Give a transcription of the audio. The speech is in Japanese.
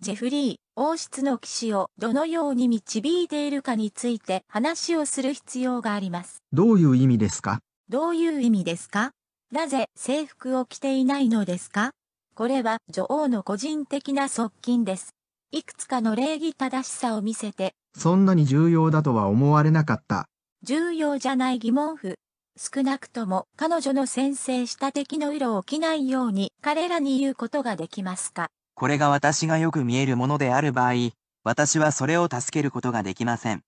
ジェフリー、王室の騎士をどのように導いているかについて話をする必要があります。どういう意味ですかどういう意味ですかなぜ制服を着ていないのですかこれは女王の個人的な側近です。いくつかの礼儀正しさを見せて、そんなに重要だとは思われなかった。重要じゃない疑問符。少なくとも彼女の先制した敵の色を着ないように彼らに言うことができますかこれが私がよく見えるものである場合、私はそれを助けることができません。